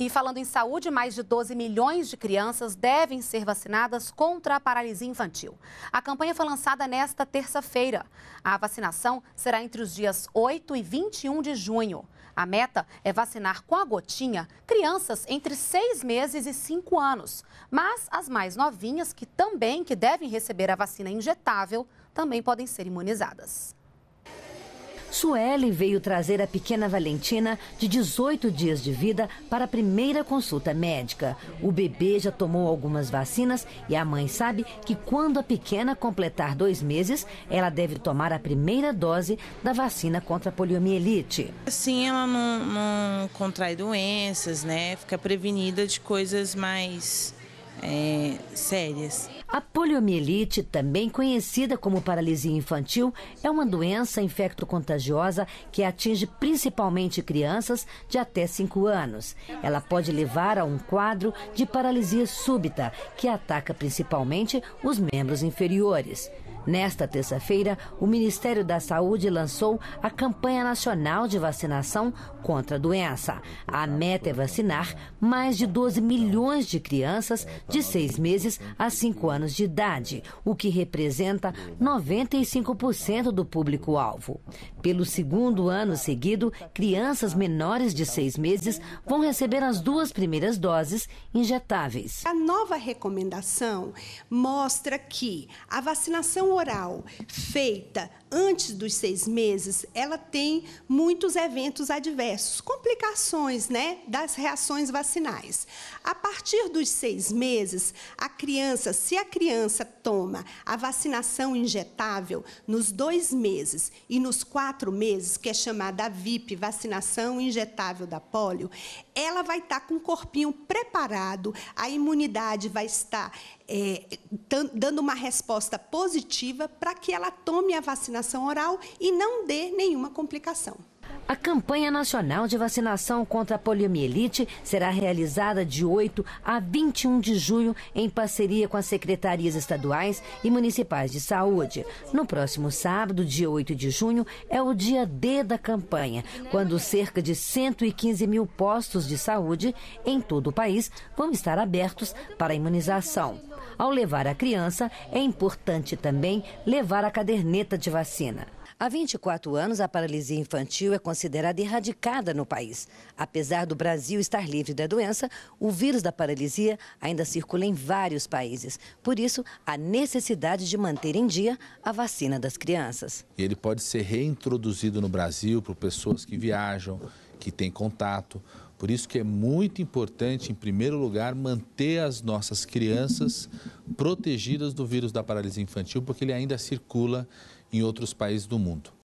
E falando em saúde, mais de 12 milhões de crianças devem ser vacinadas contra a paralisia infantil. A campanha foi lançada nesta terça-feira. A vacinação será entre os dias 8 e 21 de junho. A meta é vacinar com a gotinha crianças entre 6 meses e 5 anos. Mas as mais novinhas, que também que devem receber a vacina injetável, também podem ser imunizadas. Sueli veio trazer a pequena Valentina, de 18 dias de vida, para a primeira consulta médica. O bebê já tomou algumas vacinas e a mãe sabe que quando a pequena completar dois meses, ela deve tomar a primeira dose da vacina contra a poliomielite. Assim ela não, não contrai doenças, né? Fica prevenida de coisas mais é, sérias. A poliomielite, também conhecida como paralisia infantil, é uma doença infecto-contagiosa que atinge principalmente crianças de até 5 anos. Ela pode levar a um quadro de paralisia súbita, que ataca principalmente os membros inferiores. Nesta terça-feira, o Ministério da Saúde lançou a campanha nacional de vacinação contra a doença. A meta é vacinar mais de 12 milhões de crianças de 6 meses a 5 anos anos de idade, o que representa 95% do público-alvo. Pelo segundo ano seguido, crianças menores de seis meses vão receber as duas primeiras doses injetáveis. A nova recomendação mostra que a vacinação oral feita antes dos seis meses, ela tem muitos eventos adversos, complicações né, das reações vacinais. A partir dos seis meses, a criança, se a criança toma a vacinação injetável nos dois meses e nos quatro meses, que é chamada VIP, vacinação injetável da polio, ela vai estar com o corpinho preparado, a imunidade vai estar é, dando uma resposta positiva para que ela tome a vacinação vacinação oral e não dê nenhuma complicação. A campanha nacional de vacinação contra a poliomielite será realizada de 8 a 21 de junho em parceria com as secretarias estaduais e municipais de saúde. No próximo sábado, dia 8 de junho, é o dia D da campanha, quando cerca de 115 mil postos de saúde em todo o país vão estar abertos para imunização. Ao levar a criança, é importante também levar a caderneta de vacina. Há 24 anos, a paralisia infantil é considerada erradicada no país. Apesar do Brasil estar livre da doença, o vírus da paralisia ainda circula em vários países. Por isso, a necessidade de manter em dia a vacina das crianças. Ele pode ser reintroduzido no Brasil por pessoas que viajam, que têm contato por isso que é muito importante, em primeiro lugar, manter as nossas crianças protegidas do vírus da paralisia infantil, porque ele ainda circula em outros países do mundo.